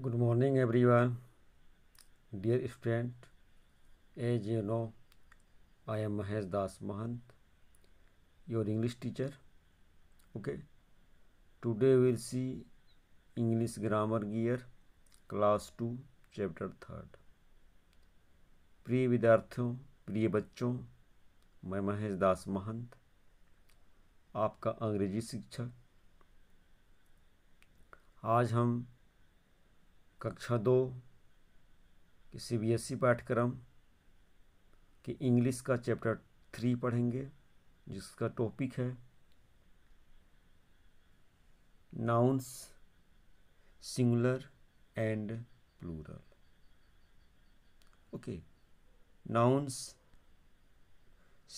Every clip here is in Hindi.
Good morning everyone dear student as you know I am Mahesh Das Mahant your English teacher okay today will see English grammar gear class two chapter third प्रिय विद्यार्थियों प्रिय बच्चों मैं महेश दास महंत आपका अंग्रेजी शिक्षक आज हम कक्षा दो के सी बी एस ई पाठ्यक्रम के इंग्लिश का चैप्टर थ्री पढ़ेंगे जिसका टॉपिक है nouns singular and plural okay nouns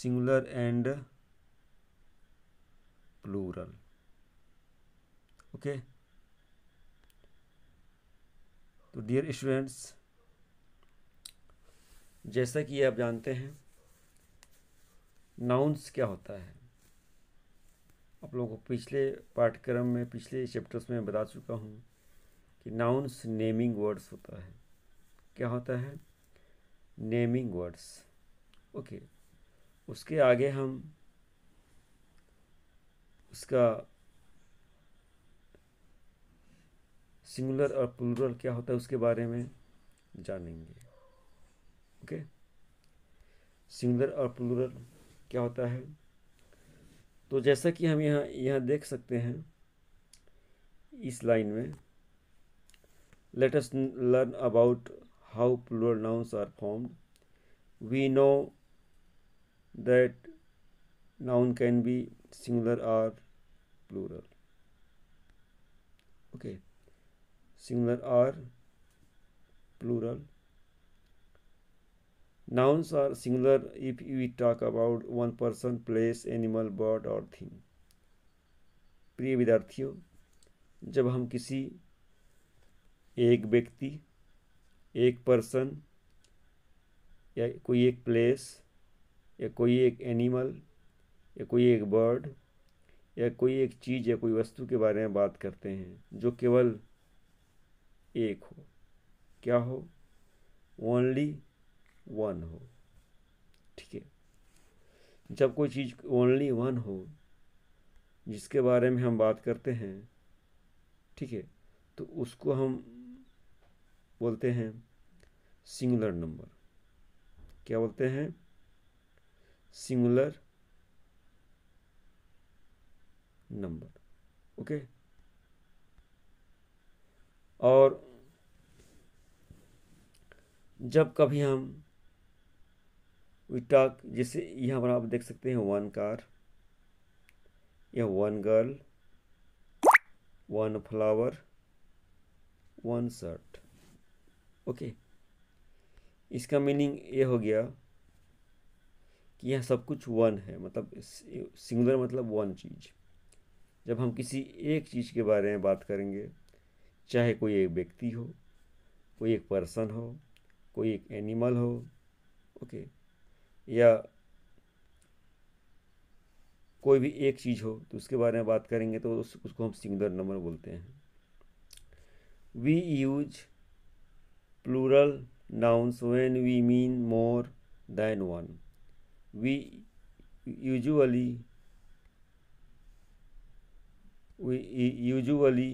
singular and plural okay okay. तो डियर स्टूडेंट्स जैसा कि आप जानते हैं नाउन्स क्या होता है आप लोगों को पिछले पाठ्यक्रम में पिछले चैप्टर्स में बता चुका हूँ कि नाउन्स नेमिंग वर्ड्स होता है क्या होता है नेमिंग वर्ड्स ओके उसके आगे हम उसका सिंगुलर और प्लूरल क्या होता है उसके बारे में जानेंगे ओके सिंगुलर और प्लूरल क्या होता है तो जैसा कि हम यहाँ यहाँ देख सकते हैं इस लाइन में let us learn about how plural nouns are form we know that noun can be singular और plural okay okay. Singular or plural nouns are singular if we talk about one person place animal bird or thing प्रिय विद्यार्थियों जब हम किसी एक व्यक्ति एक पर्सन या कोई एक प्लेस या कोई एक एनिमल या कोई एक बर्ड या कोई एक चीज़ या कोई वस्तु के बारे में बात करते हैं जो केवल एक हो क्या हो ओनली वन हो ठीक है जब कोई चीज़ ओनली वन हो जिसके बारे में हम बात करते हैं ठीक है तो उसको हम बोलते हैं सिंगुलर नंबर क्या बोलते हैं सिंगुलर नंबर ओके और जब कभी हम वी जैसे यहाँ पर आप देख सकते हैं वन कार या one girl one flower one shirt okay इसका मीनिंग ये हो गया कि यह सब कुछ वन है मतलब सिंगुलर मतलब वन चीज़ जब हम किसी एक चीज़ के बारे में बात करेंगे चाहे कोई एक व्यक्ति हो कोई एक पर्सन हो कोई एक एनिमल हो ओके या कोई भी एक चीज़ हो तो उसके बारे में बात करेंगे तो उस, उसको हम सिंगुलर नंबर बोलते हैं we use plural nouns when we mean more than one we usually we usually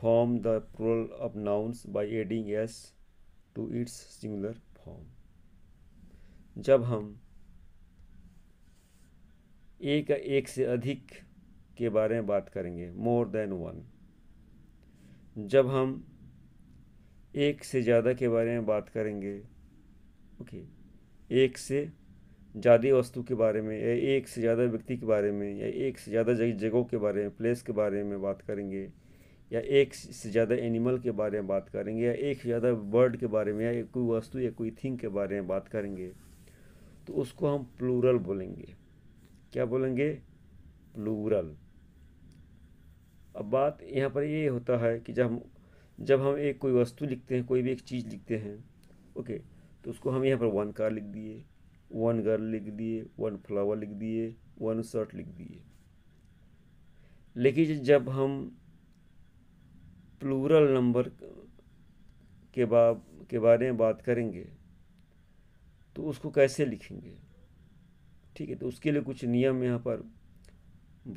form the plural of nouns by adding s to its singular form जब हम एक या एक से अधिक के बारे में बात करेंगे मोर देन वन जब हम एक से ज़्यादा के बारे में बात करेंगे ओके एक से ज़्यादा वस्तु के बारे में या एक से ज़्यादा व्यक्ति के बारे में या एक से ज़्यादा जगहों के बारे में प्लेस के बारे में बात करेंगे या एक से ज़्यादा एनिमल के बारे में बात करेंगे या एक से ज़्यादा वर्ड के बारे में या कोई वस्तु या कोई थिंग के बारे में बात करेंगे तो उसको हम प्लूरल बोलेंगे क्या बोलेंगे प्लूरल अब बात यहाँ पर ये होता है कि जब हम जब हम एक कोई वस्तु लिखते हैं कोई भी एक चीज़ लिखते हैं ओके तो उसको हम यहाँ पर वन कार लिख दिए वन गर्ल लिख दिए वन फ्लावर लिख दिए वन शर्ट लिख दिए लेकिन जब हम प्लूरल नंबर के बाब के बारे में बात करेंगे तो उसको कैसे लिखेंगे ठीक है तो उसके लिए कुछ नियम यहाँ पर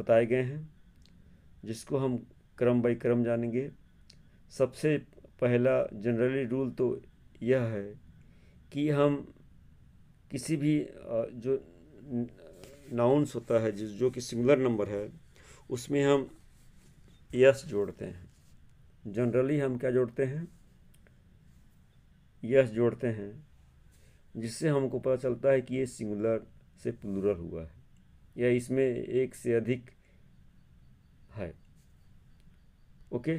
बताए गए हैं जिसको हम क्रम बाई क्रम जानेंगे सबसे पहला जनरली रूल तो यह है कि हम किसी भी जो नाउंस होता है जिस जो कि सिंगुलर नंबर है उसमें हम यस जोड़ते हैं जनरली हम क्या जोड़ते हैं यस जोड़ते हैं जिससे हमको पता चलता है कि ये सिंगुलर से प्लूरल हुआ है या इसमें एक से अधिक है ओके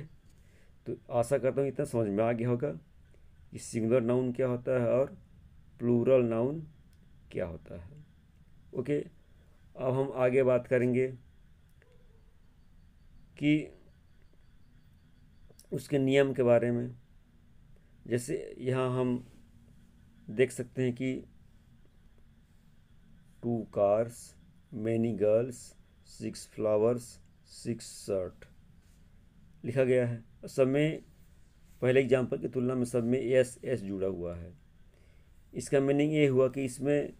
तो आशा करता हूँ इतना समझ में आ गया होगा कि सिंगुलर नाउन क्या होता है और प्लूरल नाउन क्या होता है ओके अब हम आगे बात करेंगे कि उसके नियम के बारे में जैसे यहाँ हम देख सकते हैं कि two cars many girls six flowers six shirt लिखा गया है सब में पहले एग्जाम्पल की तुलना में सब में एस एस जुड़ा हुआ है इसका मीनिंग ये हुआ कि इसमें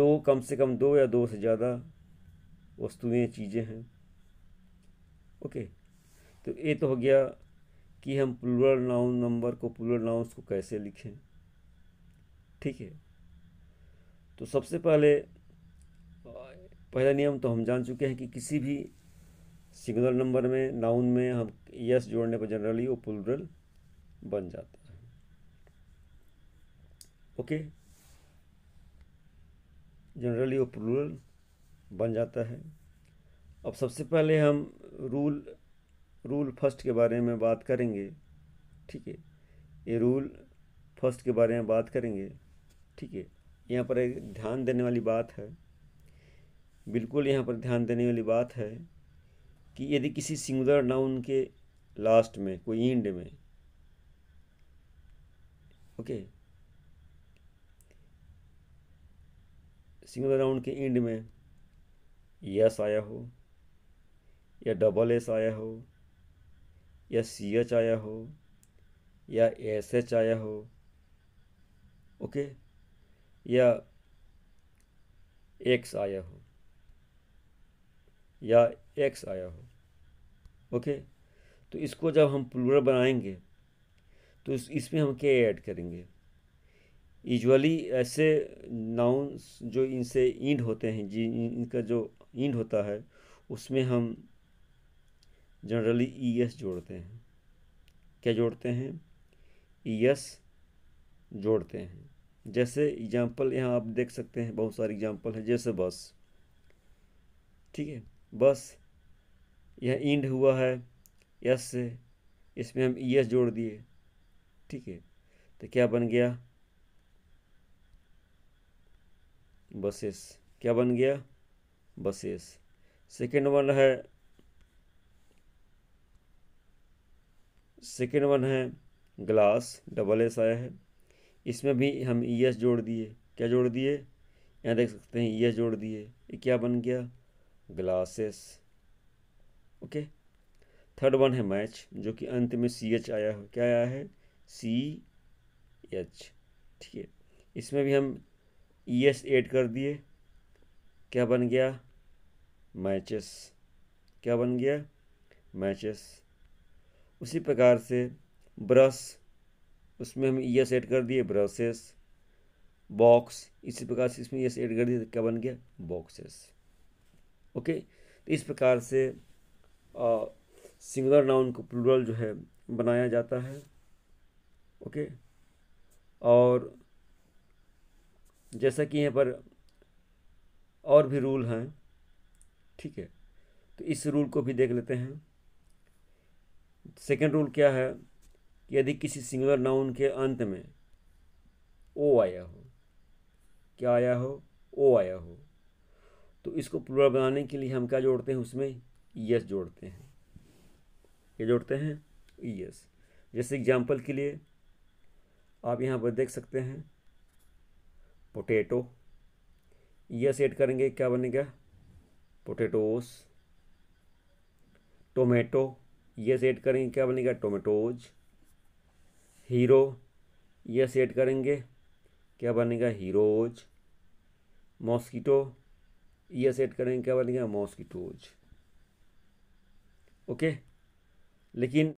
दो कम से कम दो या दो से ज़्यादा वस्तुएं चीज़ें हैं ओके तो ये तो हो गया कि हम प्लूरल नाउन नंबर को प्लूरल नाउन्स को कैसे लिखें ठीक है तो सबसे पहले पहला नियम तो हम जान चुके हैं कि किसी भी सिंगुलर नंबर में नाउन में हम यस जोड़ने पर जनरली वो प्लूरल बन जाता है ओके जनरली वो प्लूरल बन जाता है अब सबसे पहले हम रूल रूल फर्स्ट के बारे में बात करेंगे ठीक है ये रूल फर्स्ट के बारे में बात करेंगे ठीक है यहाँ पर एक ध्यान देने वाली बात है बिल्कुल यहाँ पर ध्यान देने वाली बात है कि यदि किसी सिंगुलर नाउन के लास्ट में कोई इंड में ओके सिंगुलर नाउन के एंड में यस आया हो या डबल एस आया हो या सी एच आया हो या एस एच आया हो ओके या एक्स आया हो या एक्स आया हो ओके तो इसको जब हम प्लूरल बनाएंगे तो इसमें हम क्या ऐड करेंगे यूजली ऐसे नाउन्स जो इनसे इंड होते हैं जी इनका जो इंड होता है उसमें हम जनरली ई एस जोड़ते हैं क्या जोड़ते हैं ई e एस जोड़ते हैं जैसे एग्जाम्पल यहाँ आप देख सकते हैं बहुत सारे एग्जाम्पल हैं जैसे बस ठीक है बस यह इंड हुआ है यस से इसमें हम ई e एस जोड़ दिए ठीक है तो क्या बन गया बसेस क्या बन गया बसेस सेकेंड वन है सेकेंड वन है ग्लास डबल एस आया है इसमें भी हम ई e एस जोड़ दिए क्या जोड़ दिए यहाँ देख सकते हैं ई e एस जोड़ दिए ये क्या बन गया ग्लासेस ओके थर्ड वन है मैच जो कि अंत में सी एच आया हो क्या आया है सी एच ठीक है इसमें भी हम ई एस एड कर दिए क्या बन गया मैचेस क्या बन गया मैचेस उसी प्रकार से ब्रश उसमें हम ई एस ऐड कर दिए ब्रशेस बॉक्स इसी प्रकार से इसमें यस एड ऐड कर दिए तो क्या बन गया बॉक्सेस ओके तो इस प्रकार से सिंगुलर नाउन को प्लूरल जो है बनाया जाता है ओके और जैसा कि यहाँ पर और भी रूल हैं ठीक है तो इस रूल को भी देख लेते हैं सेकेंड रूल क्या है कि यदि किसी सिंगुलर नाउन के अंत में ओ आया हो क्या आया हो ओ आया हो तो इसको प्लूरल बनाने के लिए हम क्या जोड़ते हैं उसमें यस जोड़ते हैं क्या जोड़ते हैं यस जैसे एग्जाम्पल के लिए आप यहाँ पर देख सकते हैं पोटैटो यस ऐड करेंगे क्या बनेगा पोटैटोस टोमेटो ये सेट करेंगे क्या बनेगा टोमेटोज हीरो ये सेट करेंगे क्या बनेगा हीरोज मॉस्किटो ये ऐड करेंगे क्या बनेगा मॉस्किटोज ओके लेकिन